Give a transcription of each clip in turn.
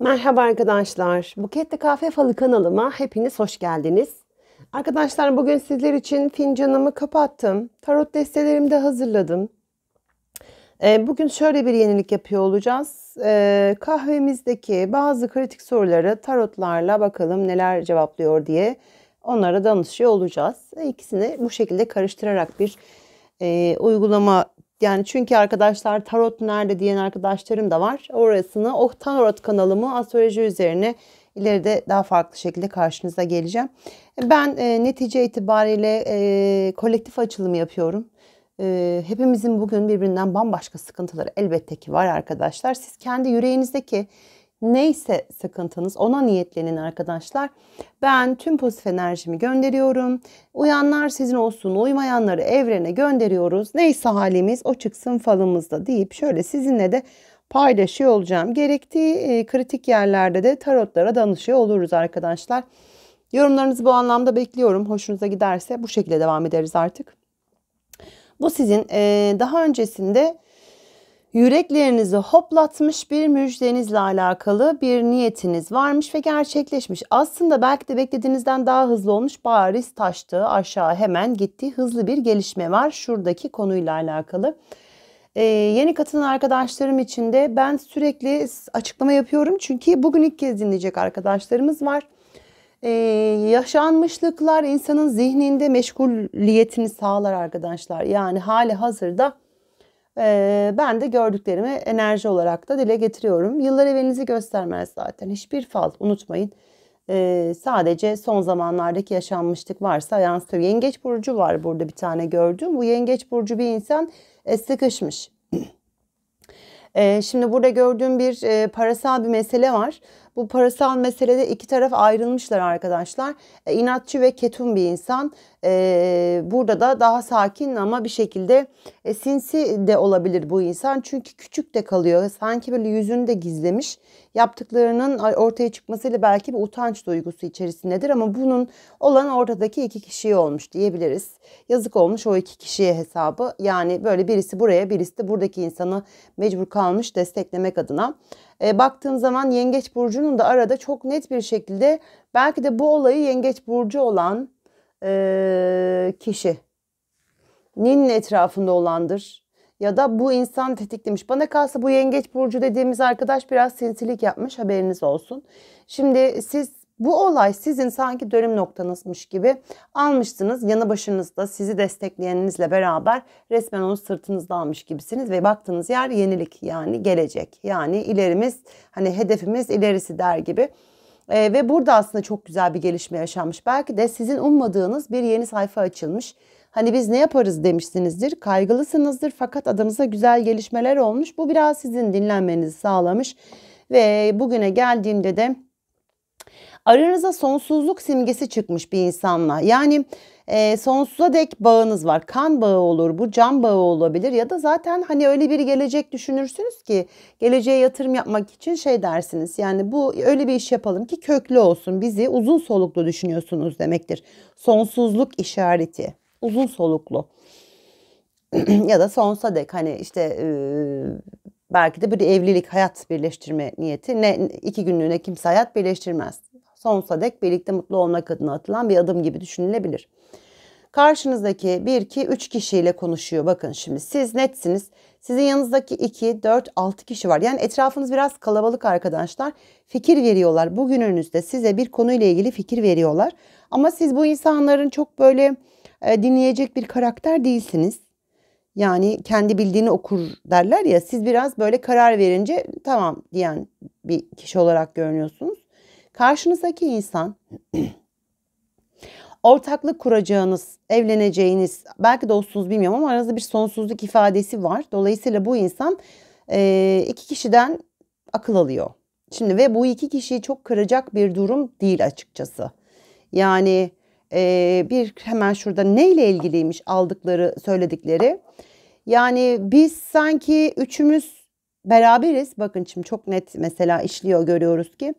Merhaba arkadaşlar. Buketli Kahve Falı kanalıma hepiniz hoş geldiniz. Arkadaşlar bugün sizler için fincanımı kapattım. Tarot destelerimi de hazırladım. Ee, bugün şöyle bir yenilik yapıyor olacağız. Ee, kahvemizdeki bazı kritik soruları tarotlarla bakalım neler cevaplıyor diye onlara danışıyor olacağız. İkisini bu şekilde karıştırarak bir e, uygulama yani çünkü arkadaşlar tarot nerede diyen arkadaşlarım da var. Orasını o tarot kanalımı astroloji üzerine ileride daha farklı şekilde karşınıza geleceğim. Ben e, netice itibariyle e, kolektif açılımı yapıyorum. E, hepimizin bugün birbirinden bambaşka sıkıntıları elbette ki var arkadaşlar. Siz kendi yüreğinizdeki Neyse sıkıntınız ona niyetlenin arkadaşlar. Ben tüm pozitif enerjimi gönderiyorum. Uyanlar sizin olsun, uymayanları evrene gönderiyoruz. Neyse halimiz o çıksın falımızda deyip şöyle sizinle de paylaşıyor olacağım. Gerektiği e, kritik yerlerde de tarotlara danışıyor oluruz arkadaşlar. Yorumlarınızı bu anlamda bekliyorum. Hoşunuza giderse bu şekilde devam ederiz artık. Bu sizin e, daha öncesinde yüreklerinizi hoplatmış bir müjdenizle alakalı bir niyetiniz varmış ve gerçekleşmiş. Aslında belki de beklediğinizden daha hızlı olmuş bariz taştı aşağı hemen gitti. Hızlı bir gelişme var şuradaki konuyla alakalı. Ee, yeni katılan arkadaşlarım için de ben sürekli açıklama yapıyorum. Çünkü bugün ilk kez dinleyecek arkadaşlarımız var. Ee, yaşanmışlıklar insanın zihninde meşguliyetini sağlar arkadaşlar. Yani hali hazırda ee, ben de gördüklerimi enerji olarak da dile getiriyorum. Yıllar evinizi göstermez zaten. Hiçbir fal unutmayın. Ee, sadece son zamanlardaki yaşanmışlık varsa yansıtıyor. Yengeç burcu var burada bir tane gördüm. Bu yengeç burcu bir insan e, sıkışmış. Ee, şimdi burada gördüğüm bir e, parasal bir mesele var. Bu parasal meselede iki taraf ayrılmışlar arkadaşlar. E, inatçı ve ketum bir insan. E, burada da daha sakin ama bir şekilde e, sinsi de olabilir bu insan. Çünkü küçük de kalıyor. Sanki böyle yüzünü de gizlemiş yaptıklarının ortaya çıkmasıyla belki bir utanç duygusu içerisindedir ama bunun olan ortadaki iki kişiye olmuş diyebiliriz. Yazık olmuş o iki kişiye hesabı. Yani böyle birisi buraya birisi de buradaki insanı mecbur kalmış desteklemek adına. E, baktığım zaman Yengeç Burcu'nun da arada çok net bir şekilde belki de bu olayı Yengeç Burcu olan e, kişi nin etrafında olandır ya da bu insan tetiklemiş. Bana kalsa bu yengeç burcu dediğimiz arkadaş biraz sinsilik yapmış haberiniz olsun. Şimdi siz bu olay sizin sanki dönüm noktanızmış gibi almışsınız yanı başınızda sizi destekleyeninizle beraber resmen onu sırtınızda almış gibisiniz ve baktığınız yer yenilik yani gelecek yani ilerimiz hani hedefimiz ilerisi der gibi e, ve burada aslında çok güzel bir gelişme yaşanmış. Belki de sizin ummadığınız bir yeni sayfa açılmış. Hani biz ne yaparız demişsinizdir, kaygılısınızdır fakat adınıza güzel gelişmeler olmuş. Bu biraz sizin dinlenmenizi sağlamış ve bugüne geldiğimde de aranıza sonsuzluk simgesi çıkmış bir insanla. Yani e, sonsuza dek bağınız var. Kan bağı olur, bu can bağı olabilir ya da zaten hani öyle bir gelecek düşünürsünüz ki geleceğe yatırım yapmak için şey dersiniz. Yani bu öyle bir iş yapalım ki köklü olsun. Bizi uzun soluklu düşünüyorsunuz demektir. Sonsuzluk işareti. Uzun soluklu. ya da sonsuza dek hani işte e, belki de bir evlilik hayat birleştirme niyeti ne iki günlüğüne kimse hayat birleştirmez sonsuza dek birlikte mutlu olmak adına atılan bir adım gibi düşünülebilir. Karşınızdaki 1, 2, 3 kişiyle konuşuyor. Bakın şimdi siz netsiniz. Sizin yanınızdaki 2, 4, 6 kişi var. Yani etrafınız biraz kalabalık arkadaşlar. Fikir veriyorlar. Bugününüzde size bir konuyla ilgili fikir veriyorlar. Ama siz bu insanların çok böyle e, dinleyecek bir karakter değilsiniz. Yani kendi bildiğini okur derler ya siz biraz böyle karar verince tamam diyen bir kişi olarak görünüyorsunuz. Karşınızdaki insan ortaklık kuracağınız, evleneceğiniz, belki dostsuz bilmiyorum ama aranızda bir sonsuzluk ifadesi var. Dolayısıyla bu insan e, iki kişiden akıl alıyor. Şimdi ve bu iki kişiyi çok kıracak bir durum değil açıkçası. Yani e, bir hemen şurada neyle ilgiliymiş aldıkları söyledikleri. Yani biz sanki üçümüz beraberiz. Bakın şimdi çok net mesela işliyor görüyoruz ki.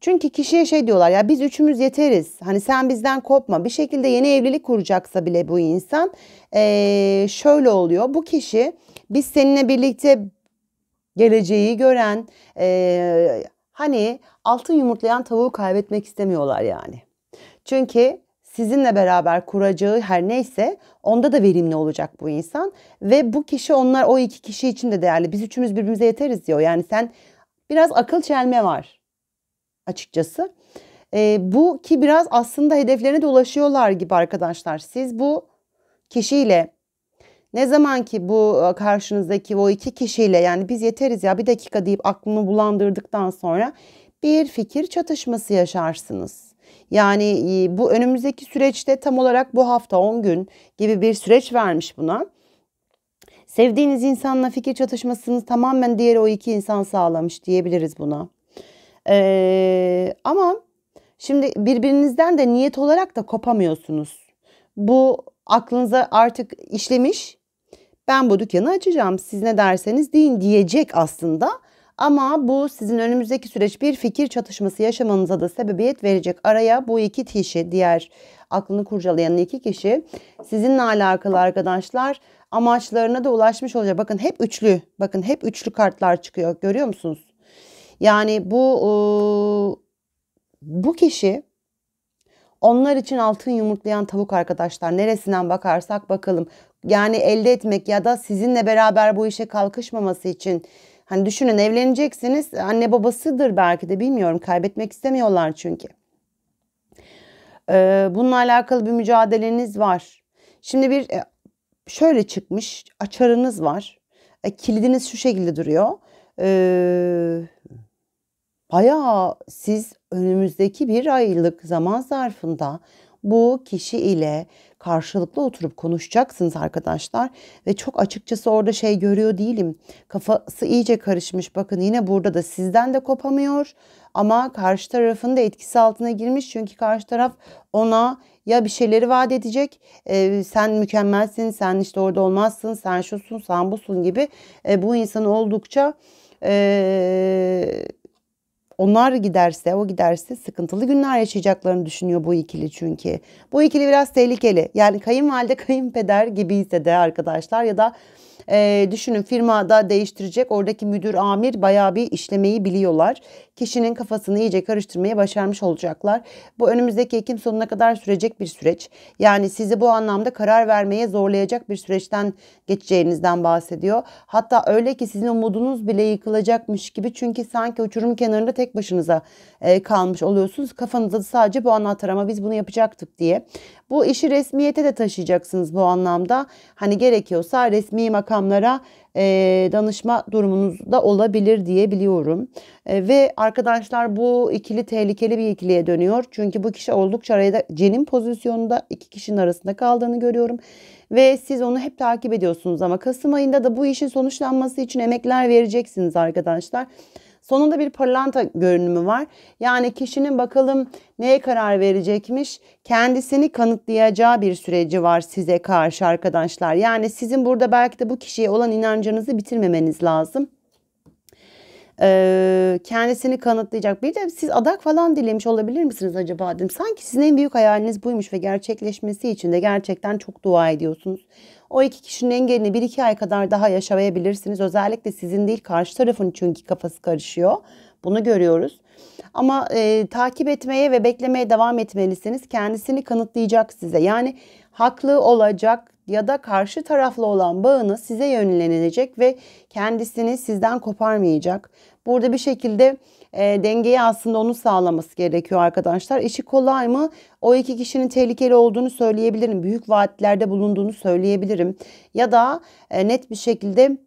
Çünkü kişiye şey diyorlar ya biz üçümüz yeteriz. Hani sen bizden kopma. Bir şekilde yeni evlilik kuracaksa bile bu insan ee, şöyle oluyor. Bu kişi biz seninle birlikte geleceği gören ee, hani altın yumurtlayan tavuğu kaybetmek istemiyorlar yani. Çünkü sizinle beraber kuracağı her neyse onda da verimli olacak bu insan. Ve bu kişi onlar o iki kişi için de değerli. Biz üçümüz birbirimize yeteriz diyor. Yani sen biraz akıl çelme var açıkçası. E, bu ki biraz aslında hedeflerine de ulaşıyorlar gibi arkadaşlar. Siz bu kişiyle ne zaman ki bu e, karşınızdaki o iki kişiyle yani biz yeteriz ya bir dakika deyip aklını bulandırdıktan sonra bir fikir çatışması yaşarsınız. Yani e, bu önümüzdeki süreçte tam olarak bu hafta 10 gün gibi bir süreç vermiş buna. Sevdiğiniz insanla fikir çatışmasını tamamen diğer o iki insan sağlamış diyebiliriz buna. Ee, ama şimdi birbirinizden de niyet olarak da kopamıyorsunuz. Bu aklınıza artık işlemiş. Ben bu dükkanı açacağım. Siz ne derseniz deyin diyecek aslında. Ama bu sizin önümüzdeki süreç bir fikir çatışması yaşamanıza da sebebiyet verecek. Araya bu iki kişi, diğer aklını kurcalayan iki kişi sizinle alakalı arkadaşlar amaçlarına da ulaşmış olacak. Bakın hep üçlü, bakın hep üçlü kartlar çıkıyor. Görüyor musunuz? Yani bu e, bu kişi onlar için altın yumurtlayan tavuk arkadaşlar. Neresinden bakarsak bakalım. Yani elde etmek ya da sizinle beraber bu işe kalkışmaması için hani düşünün evleneceksiniz. Anne babasıdır belki de bilmiyorum. Kaybetmek istemiyorlar çünkü. Ee, bununla alakalı bir mücadeleniz var. Şimdi bir e, şöyle çıkmış açarınız var. E, kilidiniz şu şekilde duruyor. Eee bayağı siz önümüzdeki bir aylık zaman zarfında bu kişi ile karşılıklı oturup konuşacaksınız arkadaşlar ve çok açıkçası orada şey görüyor değilim. Kafası iyice karışmış. Bakın yine burada da sizden de kopamıyor ama karşı tarafın da etkisi altına girmiş. Çünkü karşı taraf ona ya bir şeyleri vaat edecek. E, sen mükemmelsin, sen işte orada olmazsın, sen şusun, sen busun gibi e, bu insan oldukça e, onlar giderse, o giderse sıkıntılı günler yaşayacaklarını düşünüyor bu ikili çünkü. Bu ikili biraz tehlikeli. Yani kayınvalide, kayınpeder gibiyse de arkadaşlar ya da e, düşünün firmada değiştirecek oradaki müdür, amir bayağı bir işlemeyi biliyorlar. Kişinin kafasını iyice karıştırmayı başarmış olacaklar. Bu önümüzdeki Ekim sonuna kadar sürecek bir süreç. Yani sizi bu anlamda karar vermeye zorlayacak bir süreçten geçeceğinizden bahsediyor. Hatta öyle ki sizin umudunuz bile yıkılacakmış gibi çünkü sanki uçurum kenarında tek tek başınıza e, kalmış oluyorsunuz. Kafanızda sadece bu anahtar ama biz bunu yapacaktık diye. Bu işi resmiyete de taşıyacaksınız bu anlamda. Hani gerekiyorsa resmi makamlara e, danışma durumunuz da olabilir diye biliyorum. E, ve arkadaşlar bu ikili tehlikeli bir ikiliye dönüyor. Çünkü bu kişi oldukça araya cenin pozisyonunda iki kişinin arasında kaldığını görüyorum. Ve siz onu hep takip ediyorsunuz ama Kasım ayında da bu işin sonuçlanması için emekler vereceksiniz arkadaşlar. Arkadaşlar Sonunda bir pırlanta görünümü var. Yani kişinin bakalım neye karar verecekmiş? Kendisini kanıtlayacağı bir süreci var size karşı arkadaşlar. Yani sizin burada belki de bu kişiye olan inancınızı bitirmemeniz lazım e, kendisini kanıtlayacak. Bir de siz adak falan dilemiş olabilir misiniz acaba dedim. Sanki sizin en büyük hayaliniz buymuş ve gerçekleşmesi için de gerçekten çok dua ediyorsunuz. O iki kişinin engelini bir iki ay kadar daha yaşayabilirsiniz. Özellikle sizin değil karşı tarafın çünkü kafası karışıyor. Bunu görüyoruz. Ama e, takip etmeye ve beklemeye devam etmelisiniz. Kendisini kanıtlayacak size. Yani haklı olacak ya da karşı taraflı olan bağını size yönlenecek ve kendisini sizden koparmayacak. Burada bir şekilde e, dengeyi aslında onun sağlaması gerekiyor arkadaşlar. İşi kolay mı? O iki kişinin tehlikeli olduğunu söyleyebilirim. Büyük vaatlerde bulunduğunu söyleyebilirim. Ya da e, net bir şekilde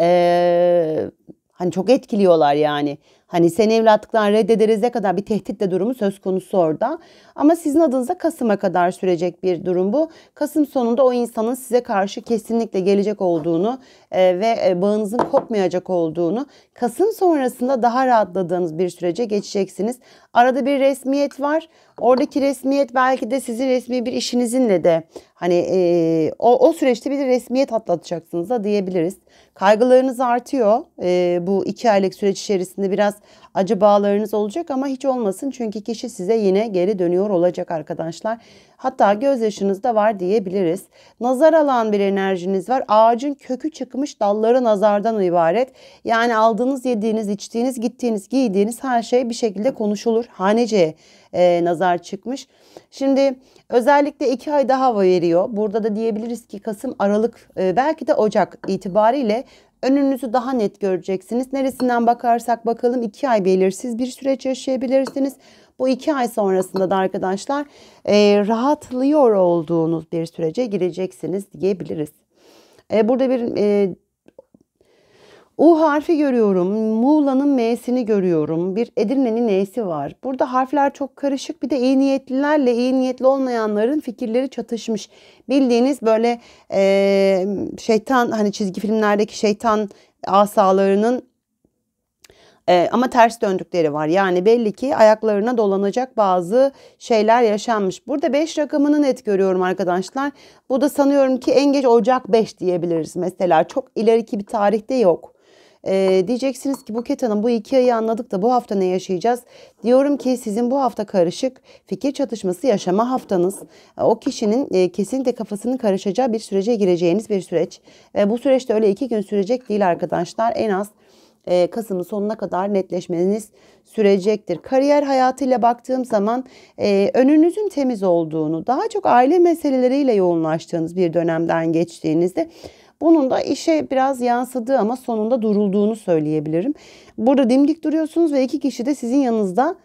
e, Hani çok etkiliyorlar yani. Hani seni evlatlıktan reddederiz kadar bir tehditle durumu söz konusu orada. Ama sizin adınıza Kasım'a kadar sürecek bir durum bu. Kasım sonunda o insanın size karşı kesinlikle gelecek olduğunu e, ve e, bağınızın kopmayacak olduğunu Kasım sonrasında daha rahatladığınız bir sürece geçeceksiniz. Arada bir resmiyet var. Oradaki resmiyet belki de sizin resmi bir işinizinle de hani e, o, o süreçte bir resmiyet atlatacaksınız da diyebiliriz. Kaygılarınız artıyor. E, bu iki aylık süreç içerisinde biraz acı bağlarınız olacak ama hiç olmasın. Çünkü kişi size yine geri dönüyor olacak arkadaşlar. Hatta gözyaşınız da var diyebiliriz. Nazar alan bir enerjiniz var. Ağacın kökü çıkmış dalları nazardan ibaret. Yani aldığınız, yediğiniz, içtiğiniz, gittiğiniz, giydiğiniz her şey bir şekilde konuşulur. Haneceye e, nazar çıkmış. Şimdi Özellikle iki ay daha veriyor. Burada da diyebiliriz ki Kasım, Aralık e, belki de Ocak itibariyle önünüzü daha net göreceksiniz. Neresinden bakarsak bakalım iki ay belirsiz bir süreç yaşayabilirsiniz. Bu iki ay sonrasında da arkadaşlar e, rahatlıyor olduğunuz bir sürece gireceksiniz diyebiliriz. E, burada bir U harfi görüyorum. Muğla'nın M'sini görüyorum. Bir Edirne'nin N'si var. Burada harfler çok karışık. Bir de iyi niyetlilerle iyi niyetli olmayanların fikirleri çatışmış. Bildiğiniz böyle e, şeytan hani çizgi filmlerdeki şeytan asalarının e, ama ters döndükleri var. Yani belli ki ayaklarına dolanacak bazı şeyler yaşanmış. Burada 5 rakamını net görüyorum arkadaşlar. Bu da sanıyorum ki en geç Ocak 5 diyebiliriz mesela. Çok ileriki bir tarihte yok. Ee, diyeceksiniz ki Buket Hanım bu iki ayı anladık da bu hafta ne yaşayacağız? Diyorum ki sizin bu hafta karışık fikir çatışması yaşama haftanız. Ee, o kişinin e, kesinlikle kafasının karışacağı bir sürece gireceğiniz bir süreç. E, bu süreçte öyle iki gün sürecek değil arkadaşlar. En az e, Kasım'ın sonuna kadar netleşmeniz sürecektir. Kariyer hayatıyla baktığım zaman e, önünüzün temiz olduğunu, daha çok aile meseleleriyle yoğunlaştığınız bir dönemden geçtiğinizde bunun da işe biraz yansıdığı ama sonunda durulduğunu söyleyebilirim. Burada dimdik duruyorsunuz ve iki kişi de sizin yanınızda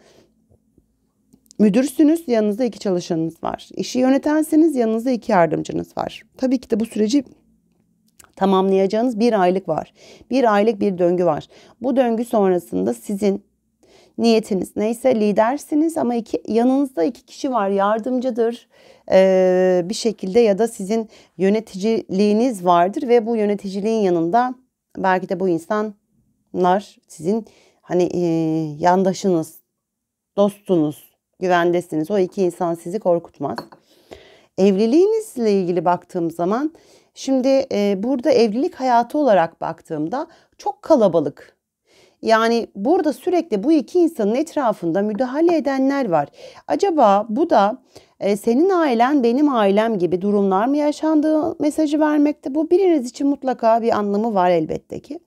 müdürsünüz. Yanınızda iki çalışanınız var. İşi yönetensiniz yanınızda iki yardımcınız var. Tabii ki de bu süreci tamamlayacağınız bir aylık var. Bir aylık bir döngü var. Bu döngü sonrasında sizin niyetiniz neyse lidersiniz ama iki, yanınızda iki kişi var yardımcıdır bir şekilde ya da sizin yöneticiliğiniz vardır ve bu yöneticiliğin yanında belki de bu insanlar sizin hani yandaşınız, dostunuz, güvendesiniz. O iki insan sizi korkutmaz. Evliliğinizle ilgili baktığım zaman şimdi burada evlilik hayatı olarak baktığımda çok kalabalık yani burada sürekli bu iki insanın etrafında müdahale edenler var. Acaba bu da ee, senin ailen benim ailem gibi durumlar mı yaşandığı mesajı vermekte. Bu biriniz için mutlaka bir anlamı var elbette ki.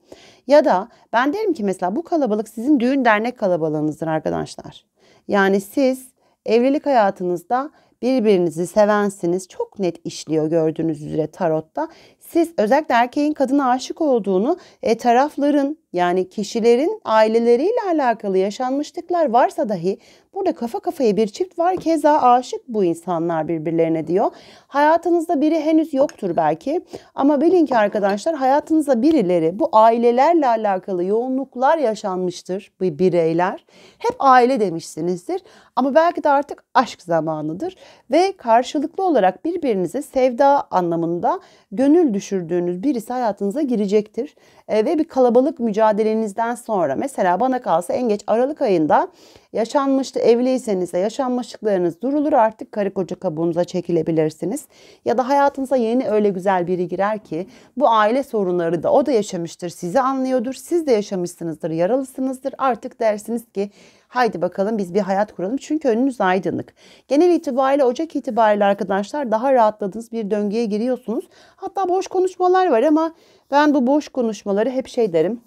Ya da ben derim ki mesela bu kalabalık sizin düğün dernek kalabalığınızdır arkadaşlar. Yani siz evlilik hayatınızda birbirinizi sevensiniz. Çok net işliyor gördüğünüz üzere tarotta. Siz özellikle erkeğin kadına aşık olduğunu e, tarafların yani kişilerin aileleriyle alakalı yaşanmışlıklar varsa dahi burada kafa kafaya bir çift var keza aşık bu insanlar birbirlerine diyor. Hayatınızda biri henüz yoktur belki ama bilin ki arkadaşlar hayatınızda birileri bu ailelerle alakalı yoğunluklar yaşanmıştır bu bireyler. Hep aile demişsinizdir ama belki de artık aşk zamanıdır ve karşılıklı olarak birbirinize sevda anlamında gönül düşürdüğünüz birisi hayatınıza girecektir e, ve bir kalabalık mücadele mücadelenizden sonra mesela bana kalsa en geç Aralık ayında yaşanmıştı evliyseniz de yaşanmışlıklarınız durulur artık karı koca kabuğunuza çekilebilirsiniz. Ya da hayatınıza yeni öyle güzel biri girer ki bu aile sorunları da o da yaşamıştır sizi anlıyordur siz de yaşamışsınızdır yaralısınızdır artık dersiniz ki Haydi bakalım biz bir hayat kuralım çünkü önünüz aydınlık. Genel itibariyle Ocak itibariyle arkadaşlar daha rahatladığınız bir döngüye giriyorsunuz. Hatta boş konuşmalar var ama ben bu boş konuşmaları hep şey derim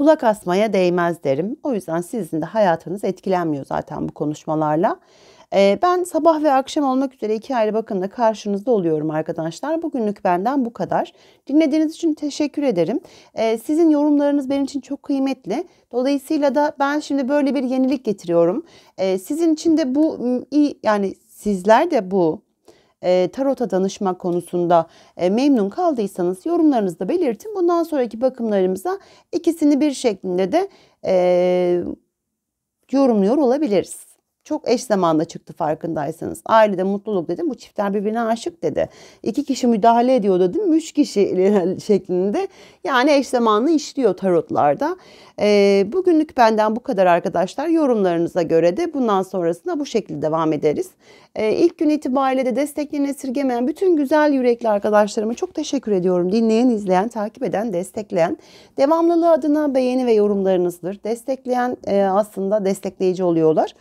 kulak asmaya değmez derim. O yüzden sizin de hayatınız etkilenmiyor zaten bu konuşmalarla. Ee, ben sabah ve akşam olmak üzere iki ayrı bakımda karşınızda oluyorum arkadaşlar. Bugünlük benden bu kadar. Dinlediğiniz için teşekkür ederim. Ee, sizin yorumlarınız benim için çok kıymetli. Dolayısıyla da ben şimdi böyle bir yenilik getiriyorum. Ee, sizin için de bu iyi yani sizler de bu e, tarota danışmak konusunda e, memnun kaldıysanız yorumlarınızı da belirtin. Bundan sonraki bakımlarımıza ikisini bir şeklinde de e, yorumluyor olabiliriz çok eş zamanda çıktı farkındaysanız. Ailede mutluluk dedim. Bu çiftler birbirine aşık dedi. İki kişi müdahale ediyor dedim. Üç kişi şeklinde. Yani eş zamanlı işliyor tarotlarda. E, bugünlük benden bu kadar arkadaşlar. Yorumlarınıza göre de bundan sonrasında bu şekilde devam ederiz. E, ilk gün itibariyle de destekleyen esirgemeyen bütün güzel yürekli arkadaşlarıma çok teşekkür ediyorum. Dinleyen, izleyen, takip eden, destekleyen. Devamlılığı adına beğeni ve yorumlarınızdır. Destekleyen e, aslında destekleyici oluyorlar.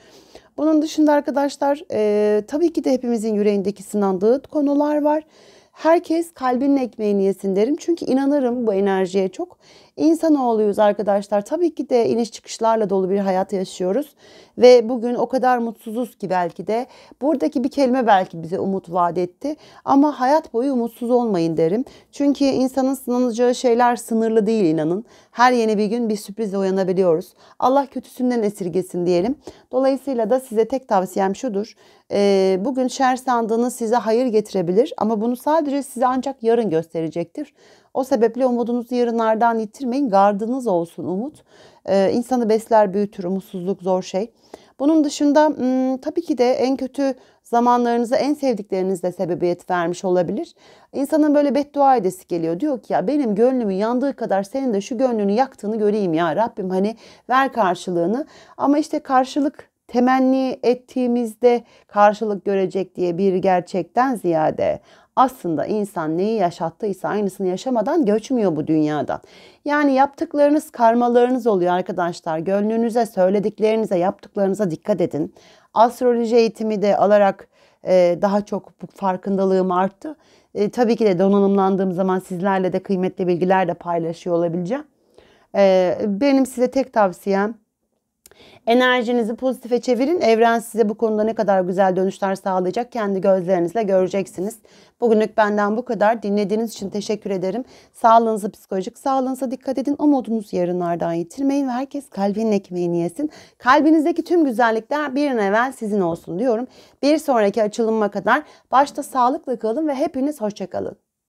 Bunun dışında arkadaşlar e, tabii ki de hepimizin yüreğindeki sınandığı konular var. Herkes kalbinin ekmeğini yesin derim. Çünkü inanırım bu enerjiye çok. İnsanoğluyuz arkadaşlar. Tabii ki de iniş çıkışlarla dolu bir hayat yaşıyoruz. Ve bugün o kadar mutsuzuz ki belki de. Buradaki bir kelime belki bize umut vaat etti. Ama hayat boyu umutsuz olmayın derim. Çünkü insanın sınanacağı şeyler sınırlı değil inanın. Her yeni bir gün bir sürprizle uyanabiliyoruz. Allah kötüsünden esirgesin diyelim. Dolayısıyla da size tek tavsiyem şudur. Ee, bugün şer sandığınız size hayır getirebilir ama bunu sadece size ancak yarın gösterecektir. O sebeple umudunuzu yarınlardan yitirmeyin. Gardınız olsun umut. Ee, insanı besler büyütür umutsuzluk zor şey. Bunun dışında hmm, tabii ki de en kötü zamanlarınızı, en sevdiklerinizle sebebiyet vermiş olabilir. İnsanın böyle beddua edesi geliyor. Diyor ki ya benim gönlümün yandığı kadar senin de şu gönlünü yaktığını göreyim ya Rabbim hani ver karşılığını. Ama işte karşılık temenni ettiğimizde karşılık görecek diye bir gerçekten ziyade aslında insan neyi yaşattıysa aynısını yaşamadan göçmüyor bu dünyadan. Yani yaptıklarınız karmalarınız oluyor arkadaşlar. Gönlünüze, söylediklerinize, yaptıklarınıza dikkat edin. Astroloji eğitimi de alarak e, daha çok bu farkındalığım arttı. E, tabii ki de donanımlandığım zaman sizlerle de kıymetli bilgiler de paylaşıyor olabileceğim. E, benim size tek tavsiyem Enerjinizi pozitife çevirin. Evren size bu konuda ne kadar güzel dönüşler sağlayacak kendi gözlerinizle göreceksiniz. Bugünlük benden bu kadar. Dinlediğiniz için teşekkür ederim. Sağlığınıza, psikolojik sağlığınıza dikkat edin. Umudunuzu yarınlardan yitirmeyin ve herkes kalbinin ekmeğini yesin. Kalbinizdeki tüm güzellikler bir an evvel sizin olsun diyorum. Bir sonraki açılıma kadar başta sağlıkla kalın ve hepiniz hoşçakalın.